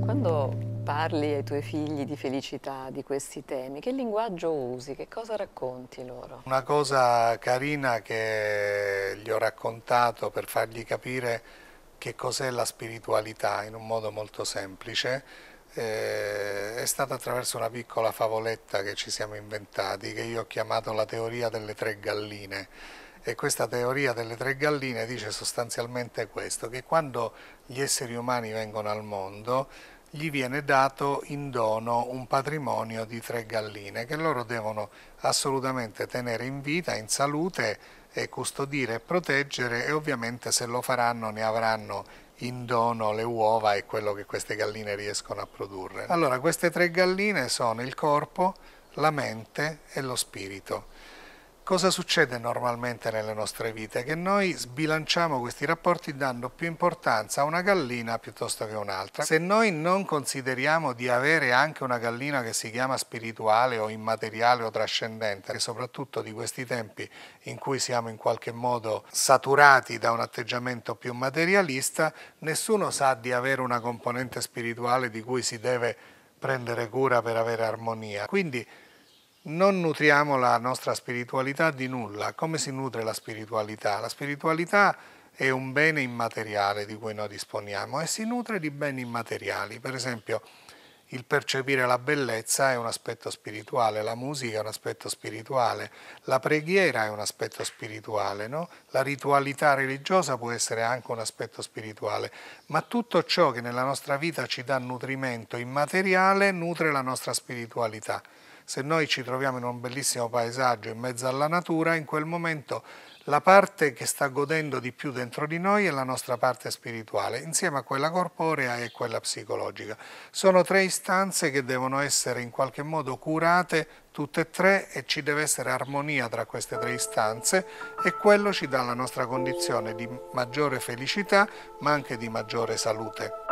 Quando parli ai tuoi figli di felicità, di questi temi, che linguaggio usi, che cosa racconti loro? Una cosa carina che gli ho raccontato per fargli capire che cos'è la spiritualità in un modo molto semplice eh, è stata attraverso una piccola favoletta che ci siamo inventati, che io ho chiamato la teoria delle tre galline e questa teoria delle tre galline dice sostanzialmente questo, che quando gli esseri umani vengono al mondo gli viene dato in dono un patrimonio di tre galline che loro devono assolutamente tenere in vita, in salute e custodire e proteggere e ovviamente se lo faranno ne avranno in dono le uova e quello che queste galline riescono a produrre. Allora queste tre galline sono il corpo, la mente e lo spirito. Cosa succede normalmente nelle nostre vite? Che noi sbilanciamo questi rapporti dando più importanza a una gallina piuttosto che un'altra. Se noi non consideriamo di avere anche una gallina che si chiama spirituale o immateriale o trascendente, che soprattutto di questi tempi in cui siamo in qualche modo saturati da un atteggiamento più materialista, nessuno sa di avere una componente spirituale di cui si deve prendere cura per avere armonia. Quindi non nutriamo la nostra spiritualità di nulla. Come si nutre la spiritualità? La spiritualità è un bene immateriale di cui noi disponiamo e si nutre di beni immateriali. Per esempio, il percepire la bellezza è un aspetto spirituale, la musica è un aspetto spirituale, la preghiera è un aspetto spirituale, no? la ritualità religiosa può essere anche un aspetto spirituale, ma tutto ciò che nella nostra vita ci dà nutrimento immateriale nutre la nostra spiritualità. Se noi ci troviamo in un bellissimo paesaggio in mezzo alla natura, in quel momento la parte che sta godendo di più dentro di noi è la nostra parte spirituale, insieme a quella corporea e quella psicologica. Sono tre istanze che devono essere in qualche modo curate tutte e tre e ci deve essere armonia tra queste tre istanze e quello ci dà la nostra condizione di maggiore felicità ma anche di maggiore salute.